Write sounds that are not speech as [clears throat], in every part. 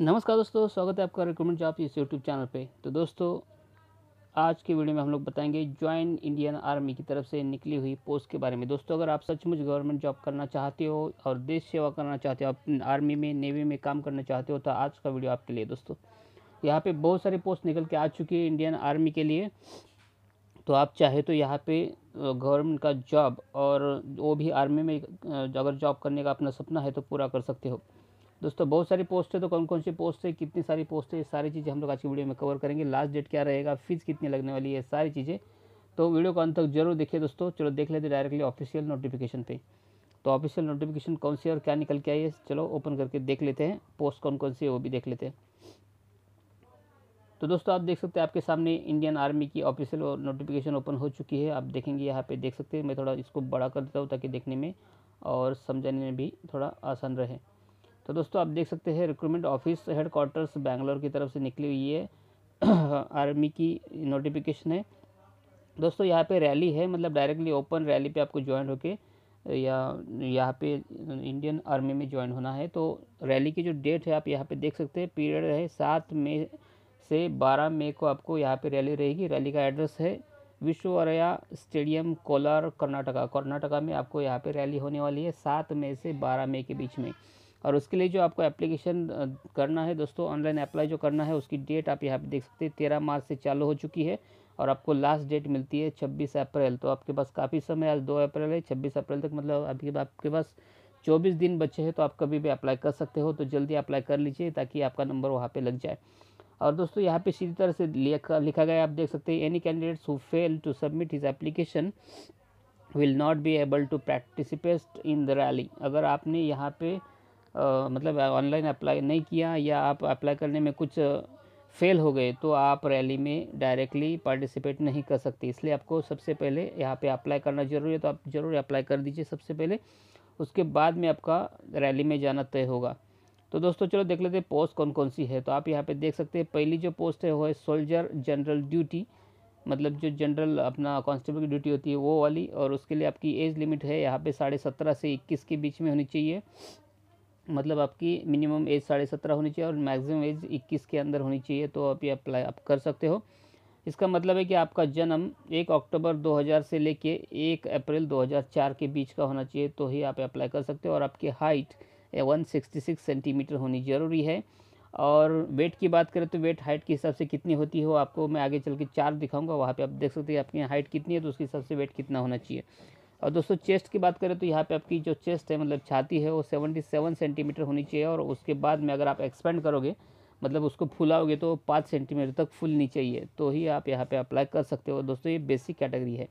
नमस्कार दोस्तों स्वागत है आपका रिक्रूटमेंट जॉब इस यूट्यूब चैनल पे तो दोस्तों आज के वीडियो में हम लोग बताएंगे ज्वाइन इंडियन आर्मी की तरफ से निकली हुई पोस्ट के बारे में दोस्तों अगर आप सचमुच गवर्नमेंट जॉब करना चाहते हो और देश सेवा करना चाहते हो आप आर्मी में नेवी में काम करना चाहते हो तो आज का वीडियो आपके लिए दोस्तों यहाँ पर बहुत सारी पोस्ट निकल के आ चुकी है इंडियन आर्मी के लिए तो आप चाहे तो यहाँ पे गवर्नमेंट का जॉब और वो भी आर्मी में अगर जॉब करने का अपना सपना है तो पूरा कर सकते हो दोस्तों बहुत सारी पोस्ट है तो कौन कौन सी पोस्ट है कितनी सारी पोस्ट है ये सारी चीज़ें हम लोग आज की वीडियो में कवर करेंगे लास्ट डेट क्या रहेगा फीस कितनी लगने वाली है सारी चीज़ें तो वीडियो को अंत तक जरूर देखिए दोस्तों चलो देख लेते डायरेक्टली ऑफिशियल नोटिफिकेशन पे तो ऑफिशियल नोटिफिकेशन कौन सी और क्या निकल के आई है चलो ओपन करके देख लेते हैं पोस्ट कौन कौन सी है वो भी देख लेते हैं तो दोस्तों आप देख सकते हैं आपके सामने इंडियन आर्मी की ऑफिशियल नोटिफिकेशन ओपन हो चुकी है आप देखेंगे यहाँ पे देख सकते हैं मैं थोड़ा इसको बड़ा कर देता हूँ ताकि देखने में और समझाने में भी थोड़ा आसान रहे तो दोस्तों आप देख सकते हैं recruitment office headquarters Bangalore की तरफ से निकली हुई है आर्मी [clears throat] की नोटिफिकेशन है दोस्तों यहाँ पे रैली है मतलब डायरेक्टली ओपन रैली पे आपको ज्वाइन होके या यहाँ पे इंडियन आर्मी में ज्वाइन होना है तो रैली की जो डेट है आप यहाँ पे देख सकते हैं पीरियड है सात मई से बारह मई को आपको यहाँ पे रैली रहेगी रैली का एड्रेस है विश्वरया स्टेडियम कोलार कर्नाटका कर्नाटका में आपको यहाँ पर रैली होने वाली है सात मई से बारह मई के बीच में और उसके लिए जो आपको एप्लीकेशन करना है दोस्तों ऑनलाइन अप्लाई जो करना है उसकी डेट आप यहाँ पे देख सकते हैं तेरह मार्च से चालू हो चुकी है और आपको लास्ट डेट मिलती है छब्बीस अप्रैल तो आपके पास काफ़ी समय आज दो अप्रैल है छब्बीस अप्रैल तक मतलब अभी आपके पास चौबीस दिन बचे हैं तो आप कभी भी अप्लाई कर सकते हो तो जल्दी अप्लाई कर लीजिए ताकि आपका नंबर वहाँ पर लग जाए और दोस्तों यहाँ पे सीधी तरह से लिखा लिखा गया आप देख सकते हैं any candidates who fail to submit his application will not be able to participate in the rally अगर आपने यहाँ पे मतलब ऑनलाइन अप्लाई नहीं किया या आप अप्लाई करने में कुछ फेल हो गए तो आप रैली में डायरेक्टली पार्टिसिपेट नहीं कर सकते इसलिए आपको सबसे पहले यहाँ पे अप्लाई करना ज़रूरी है तो आप ज़रूर अप्लाई कर दीजिए सबसे पहले उसके बाद में आपका रैली में जाना तय होगा तो दोस्तों चलो देख लेते हैं पोस्ट कौन कौन सी है तो आप यहाँ पे देख सकते हैं पहली जो पोस्ट है वो है सोल्जर जनरल ड्यूटी मतलब जो जनरल अपना कॉन्स्टेबल की ड्यूटी होती है वो वाली और उसके लिए आपकी एज लिमिट है यहाँ पर साढ़े सत्रह से इक्कीस के बीच में होनी चाहिए मतलब आपकी मिनिमम एज साढ़े सत्रह होनी चाहिए और मैक्सिमम एज इक्कीस के अंदर होनी चाहिए तो आप ये अप्लाई आप कर सकते हो इसका मतलब है कि आपका जन्म एक अक्टूबर 2000 से लेके एक अप्रैल 2004 के बीच का होना चाहिए तो ही आप अप्लाई कर सकते हो और आपकी हाइट 166 सेंटीमीटर होनी ज़रूरी है और वेट की बात करें तो वेट हाइट के हिसाब से कितनी होती हो आपको मैं आगे चल के चार दिखाऊंगा वहाँ पे आप देख सकते हैं आपकी हाइट कितनी है तो उसके हिसाब से वेट कितना होना चाहिए और दोस्तों चेस्ट की बात करें तो यहाँ पे आपकी जो चेस्ट है मतलब छाती है वो 77 सेंटीमीटर होनी चाहिए और उसके बाद में अगर आप एक्सपेंड करोगे मतलब उसको फुलाओगे तो पाँच सेंटीमीटर तक फुलनी चाहिए तो ही आप यहाँ पे अप्लाई कर सकते हो दोस्तों ये बेसिक कैटेगरी है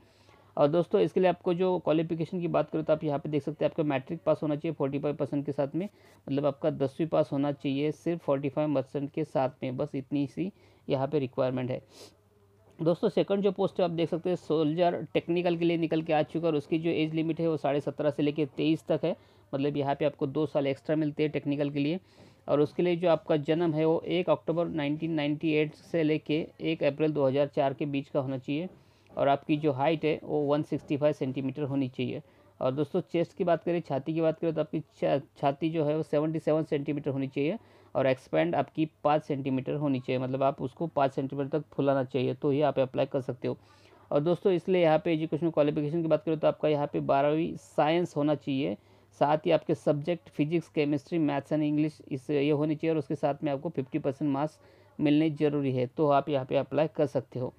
और दोस्तों इसके लिए आपको जो क्वालिफिकेशन की बात करें तो आप यहाँ पे देख सकते हैं आपका मैट्रिक पास होना चाहिए फोर्टी फाइव परसेंट के साथ में मतलब आपका दसवीं पास होना चाहिए सिर्फ फोर्टी फाइव परसेंट के साथ में बस इतनी सी यहाँ पे रिक्वायरमेंट है दोस्तों सेकंड जो पोस्ट है आप देख सकते हैं सोल्जर टेक्निकल के लिए निकल के आ चुका है और उसकी जो एज लिमिट है वो साढ़े सत्रह से लेकर तेईस तक है मतलब यहाँ पे आपको दो साल एक्स्ट्रा मिलते हैं टेक्निकल के लिए और उसके लिए जो आपका जन्म है वो एक अक्टूबर 1998 से लेके एक अप्रैल 2004 के बीच का होना चाहिए और आपकी जो हाइट है वो वन सेंटीमीटर होनी चाहिए और दोस्तों चेस्ट की बात करें छाती की बात करें तो आपकी छाती जो है वो सेवेंटी सेवन सेंटीमीटर होनी चाहिए और एक्सपेंड आपकी पाँच सेंटीमीटर होनी चाहिए मतलब आप उसको पाँच सेंटीमीटर तक फुलाना चाहिए तो ही आप अप्लाई कर सकते हो और दोस्तों इसलिए यहाँ पे एजुकेशनल क्वालिफिकेशन की बात करें तो आपका यहाँ पे बारहवीं साइंस होना चाहिए साथ ही आपके subject physics chemistry maths and English इस ये होनी चाहिए और उसके साथ में आपको फिफ्टी परसेंट मार्क्स मिलने ज़रूरी है तो आप यहाँ पर अप्लाई कर सकते हो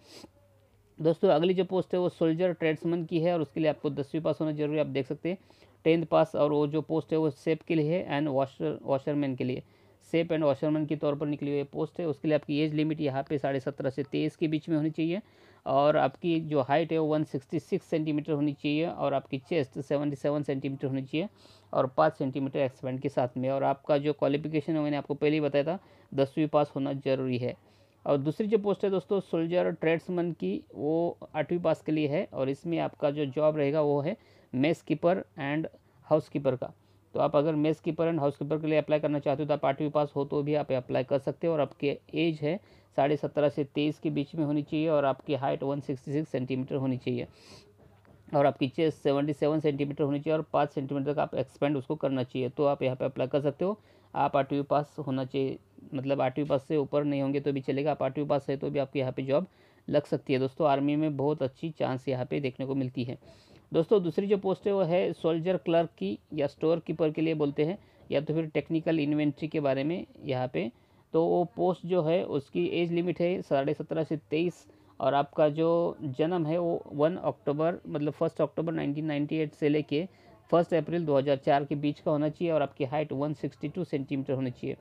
दोस्तों अगली जो पोस्ट है वो सोल्जर ट्रेड्समैन की है और उसके लिए आपको दसवीं पास होना जरूरी आप देख सकते हैं टेंथ पास और वो जो पोस्ट है वो सेप के लिए है एंड वॉशर वॉशरमैन के लिए सेप एंड वॉशरमैन के तौर पर निकली हुई पोस्ट है उसके लिए आपकी एज लिमिट यहाँ पे साढ़े सत्रह से तेईस के बीच में होनी चाहिए और आपकी जो हाइट है वो वन सिक्सटी सिक्स सेंटीमीटर होनी चाहिए और आपकी चेस्ट सेवेंटी सेवन सेंटीमीटर होनी चाहिए और पाँच सेंटीमीटर एक्सपेंड के साथ में और आपका जो क्वालिफिकेशन है मैंने आपको पहले ही बताया था दसवीं पास होना जरूरी है और दूसरी जो पोस्ट है दोस्तों सोल्जर ट्रेड्समैन की वो आठवीं पास के लिए है और इसमें आपका जो जॉब रहेगा वो है mess keeper and housekeeper का तो आप अगर mess keeper and housekeeper के लिए अप्लाई करना चाहते हो तो आप आठवीं पास हो तो भी आप अप्लाई कर सकते हो और आपकी एज है साढ़े सत्रह से तेईस के बीच में होनी चाहिए और आपकी height one sixty six centimetre होनी चाहिए और आपकी चेस्ट सेवेंटी सेवन सेंटीमीटर होनी चाहिए और पाँच सेंटीमीटर का आप एक्सपेंड उसको करना चाहिए तो आप यहाँ पर अप्लाई कर सकते हो आप आठवीं पास होना चाहिए मतलब आठवीं पास से ऊपर नहीं होंगे तो भी चलेगा आप आठवीं पास है तो भी आपको यहाँ पे जॉब लग सकती है दोस्तों आर्मी में बहुत अच्छी चांस यहाँ पे देखने को मिलती है दोस्तों दूसरी जो पोस्ट है वो है सोल्जर क्लर्क की या स्टोर कीपर के लिए बोलते हैं या तो फिर टेक्निकल इन्वेंट्री के बारे में यहाँ पर तो वो पोस्ट जो है उसकी एज लिमिट है साढ़े सत्रह से तेईस और आपका जो जन्म है वो वन अक्टूबर मतलब फर्स्ट अक्टूबर 1998 से लेके फर्स्ट अप्रैल 2004 के बीच का होना चाहिए और आपकी हाइट 162 सेंटीमीटर होनी चाहिए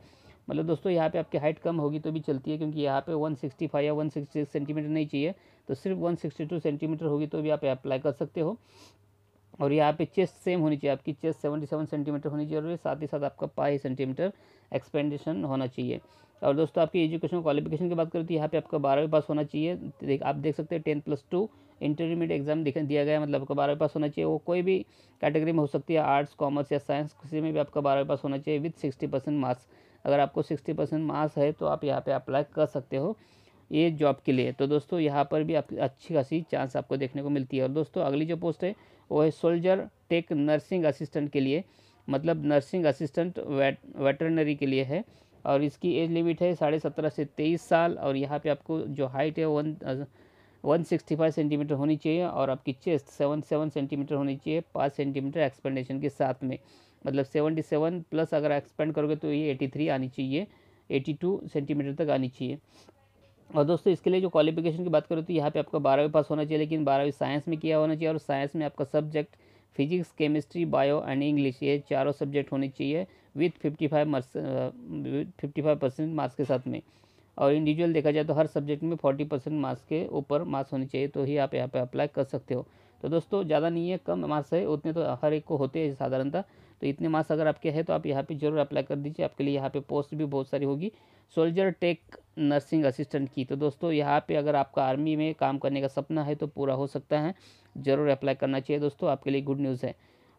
मतलब दोस्तों यहाँ पे आपकी हाइट कम होगी तो भी चलती है क्योंकि यहाँ पे 165 या 166 सेंटीमीटर नहीं चाहिए तो सिर्फ 162 सेंटीमीटर होगी तो भी आप अप्लाई कर सकते हो और यहाँ पे चेस्ट सेम होनी चाहिए आपकी चेस्ट 77 सेंटीमीटर होनी चाहिए और साथ ही साथ आपका पाई सेंटीमीटर एक्सपेंडेशन होना चाहिए और दोस्तों आपकी एजुकेशन क्वालिफिकेशन की बात करें तो यहाँ पे आपका बारहवीं पास होना चाहिए आप देख सकते हैं ten plus two intermediate exam दिया गया मतलब आपका बारहवीं पास होना चाहिए वो कोई भी कैटेगरी में हो सकती है आर्ट्स कॉमर्स या साइंस किसी में भी आपका बारहवीं पास होना चाहिए विथ सिक्सटी परसेंट मार्क्स अगर आपको सिक्सटी परसेंट मार्क्स है तो आप यहाँ पे अप्लाई कर सकते हो ये जॉब के लिए तो दोस्तों यहाँ पर भी आप अच्छी खासी चांस आपको देखने को मिलती है और दोस्तों अगली जो पोस्ट है वो है सोल्जर टेक नर्सिंग असिस्टेंट के लिए मतलब नर्सिंग असिस्टेंट वेट वेटरनरी के लिए है और इसकी एज लिमिट है साढ़े सत्रह से तेईस साल और यहाँ पे आपको जो हाइट है one one sixty five centimetre होनी चाहिए और आपकी चेस्ट सेवन सेवन सेंटीमीटर होनी चाहिए पाँच सेंटीमीटर एक्सपेंडेशन के साथ में मतलब सेवेंटी सेवन प्लस अगर एक्सपेंड करोगे तो ये एटी थ्री आनी चाहिए एटी टू सेंटीमीटर तक आनी चाहिए और दोस्तों इसके लिए जो क्वालिफिकेशन की बात करें तो यहाँ पे आपका बारहवीं पास होना चाहिए लेकिन बारहवीं साइंस में किया होना चाहिए और साइंस में आपका subject physics chemistry bio and English ये चारों सब्जेक्ट होने चाहिए with fifty five marks fifty five percent marks के साथ में और इंडिविजुअल देखा जाए तो हर सब्जेक्ट में फोर्टी परसेंट मार्क्स के ऊपर मार्क्स होने चाहिए तो ही आप यहाँ पर अप्लाई कर सकते हो तो दोस्तों ज़्यादा नहीं है कम मार्क्स है उतने तो हर एक को होते हैं साधारणतः तो इतने मार्क्स अगर आपके हैं तो आप यहाँ पे जरूर अप्लाई कर दीजिए आपके लिए यहाँ पे पोस्ट भी बहुत सारी होगी सोल्जर टेक नर्सिंग असिस्टेंट की तो दोस्तों यहाँ पे अगर आपका आर्मी में काम करने का सपना है तो पूरा हो सकता है ज़रूर अप्लाई करना चाहिए दोस्तों आपके लिए गुड न्यूज़ है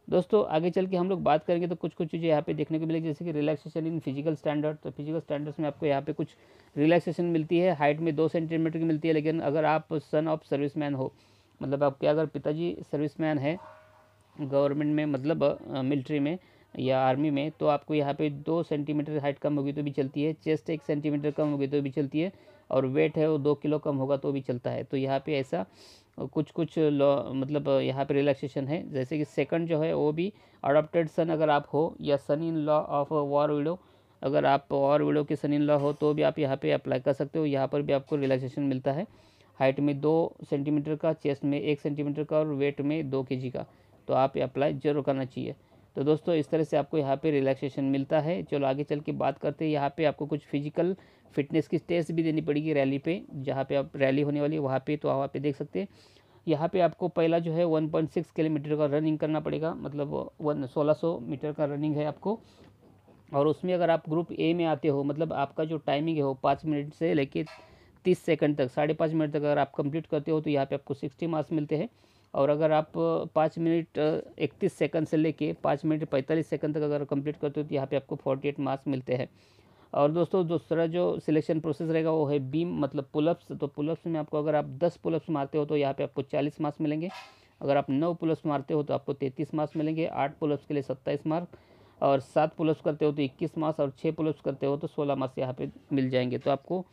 दोस्तों आगे चल के हम लोग बात करेंगे तो कुछ कुछ चीज़ें यहाँ पे देखने को मिलेगी जैसे कि रिलैक्सेशन इन फिजिकल स्टैंडर्ड तो फिजिकल स्टैंडर्ड्स में आपको यहाँ पे कुछ रिलैक्सेशन मिलती है हाइट में दो सेंटीमीटर की मिलती है लेकिन अगर आप सन ऑफ सर्विसमैन हो मतलब आपके अगर पिताजी सर्विसमैन है गवर्नमेंट में मतलब मिलिट्री में या आर्मी में तो आपको यहाँ पे दो सेंटीमीटर हाइट कम होगी तो भी चलती है चेस्ट एक सेंटीमीटर कम होगी तो भी चलती है और वेट है वो दो किलो कम होगा तो भी चलता है तो यहाँ पे ऐसा कुछ कुछ मतलब यहाँ पे रिलैक्सेशन है जैसे कि सेकंड जो है वो भी अडोप्टेड सन अगर आप हो या son in law of war widow अगर आप वॉर विडो के सन इन लॉ हो तो भी आप यहाँ पर अप्लाई कर सकते हो यहाँ पर भी आपको रिलैक्सेशन मिलता है हाइट में दो सेंटीमीटर का चेस्ट में एक सेंटीमीटर का और वेट में दो के का तो आप ये अप्लाई जरूर करना चाहिए तो दोस्तों इस तरह से आपको यहाँ पे रिलैक्सेशन मिलता है चलो आगे चल के बात करते हैं यहाँ पे आपको कुछ फिजिकल फिटनेस की टेस्ट भी देनी पड़ेगी रैली पे जहाँ पे आप रैली होने वाली है वहाँ पे तो आप वहाँ पे देख सकते हैं यहाँ पे आपको पहला जो है 1.6 किलोमीटर का रनिंग करना पड़ेगा मतलब वन सोलह मीटर का रनिंग है आपको और उसमें अगर आप ग्रुप ए में आते हो मतलब आपका जो टाइमिंग है वो पाँच मिनट से लेके तीस सेकेंड तक साढ़े पाँच मिनट तक अगर आप कम्प्लीट करते हो तो यहाँ पर आपको सिक्सटी मार्क्स मिलते हैं और अगर आप पाँच मिनट इकतीस सेकंड से लेके पाँच मिनट पैंतालीस सेकंड तक अगर कंप्लीट करते हो तो यहाँ पे आपको फोर्टी एट मार्क्स मिलते हैं और दोस्तों दूसरा जो सिलेक्शन प्रोसेस रहेगा वो है बीम मतलब पुलअप्स तो पुलअप्स में आपको अगर आप दस पुलअप्स मारते हो तो यहाँ पे आपको चालीस मार्क्स मिलेंगे अगर आप नौ पुलअप्स मारते हो तो आपको तैंतीस मार्क्स मिलेंगे आठ पुलअप्स के लिए सत्ताईस मार्क और सात पुलअप्स करते हो तो इक्कीस मार्क्स और छः पुलअप्स करते हो तो सोलह मार्क्स यहाँ पर मिल जाएंगे तो आपको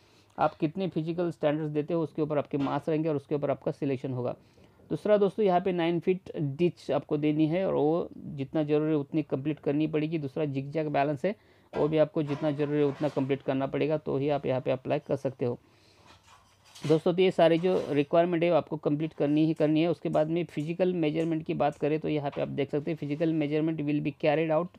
आप कितने फिजिकल स्टैंडर्ड्स देते हो उसके ऊपर आपके मार्क्स रहेंगे और उसके ऊपर आपका सिलेक्शन होगा दूसरा दोस्तों यहाँ पे नाइन फीट डिच आपको देनी है और वो जितना ज़रूरी है उतनी कंप्लीट करनी पड़ेगी दूसरा जिग जैग बैलेंस है वो भी आपको जितना ज़रूरी है उतना कंप्लीट करना पड़ेगा तो ही आप यहाँ पे अप्लाई कर सकते हो दोस्तों तो ये सारी जो रिक्वायरमेंट है वो आपको कंप्लीट करनी ही करनी है उसके बाद में फिजिकल मेजरमेंट की बात करें तो यहाँ पर आप देख सकते हैं physical measurement will be carried out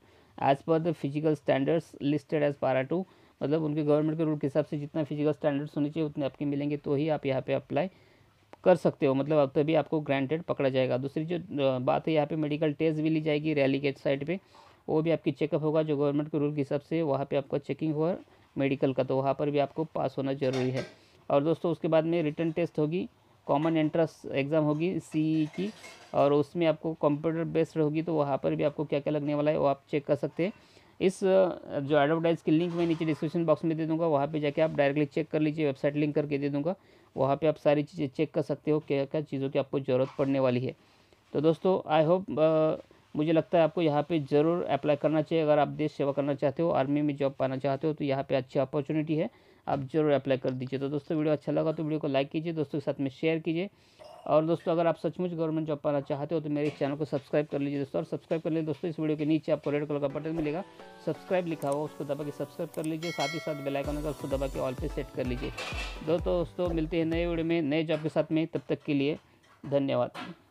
as per the physical standards listed as para two मतलब उनके गवर्नमेंट के रूल के हिसाब से जितना फिजिकल स्टैंडर्ड्स होने चाहिए उतने आपके मिलेंगे तो ही आप यहाँ पर अप्लाई कर सकते हो मतलब अब तभी आपको ग्रांटेड पकड़ा जाएगा दूसरी जो बात है यहाँ पे मेडिकल टेस्ट भी ली जाएगी रैली के साइड पे वो भी आपकी चेकअप होगा जो गवर्नमेंट के रूल के हिसाब से वहाँ पे आपका चेकिंग हुआ मेडिकल का तो वहाँ पर भी आपको पास होना ज़रूरी है और दोस्तों उसके बाद में रिटर्न टेस्ट होगी कॉमन एंट्रेंस एग्ज़ाम होगी सी e की और उसमें आपको कंप्यूटर बेस्ड होगी तो वहाँ पर भी आपको क्या क्या लगने वाला है वो आप चेक कर सकते हैं इस जो एडवर्टाइज की लिंक मैं नीचे डिस्क्रिप्शन बॉक्स में दे दूँगा वहाँ पे जाके आप डायरेक्टली चेक कर लीजिए वेबसाइट लिंक करके दे दूँगा वहाँ पे आप सारी चीज़ें चेक कर सकते हो क्या क्या चीज़ों की आपको ज़रूरत पड़ने वाली है तो दोस्तों आई होप मुझे लगता है आपको यहाँ पर ज़रूर अप्लाई करना चाहिए अगर आप देश सेवा करना चाहते हो आर्मी में जॉब पाना चाहते हो तो यहाँ पर अच्छी अपॉर्चुनिटी है आप ज़रूर अप्लाई कर दीजिए तो दोस्तों वीडियो अच्छा लगा तो वीडियो को लाइक कीजिए दोस्तों के साथ में शेयर कीजिए और दोस्तों अगर आप सचमुच गवर्नमेंट जॉब पाना चाहते हो तो मेरे चैनल को सब्सक्राइब कर लीजिए दोस्तों और सब्सक्राइब कर लीजिए दोस्तों इस वीडियो के नीचे आपको रेड कलर का बटन मिलेगा सब्सक्राइब लिखा हुआ उसको दबा के सब्सक्राइब कर लीजिए साथ ही साथ बेलाइकन होगा उसको दबा के ऑल पे सेट कर लीजिए दोस्तों दोस्तों मिलते हैं नए वीडियो में नए जॉब के साथ में तब तक के लिए धन्यवाद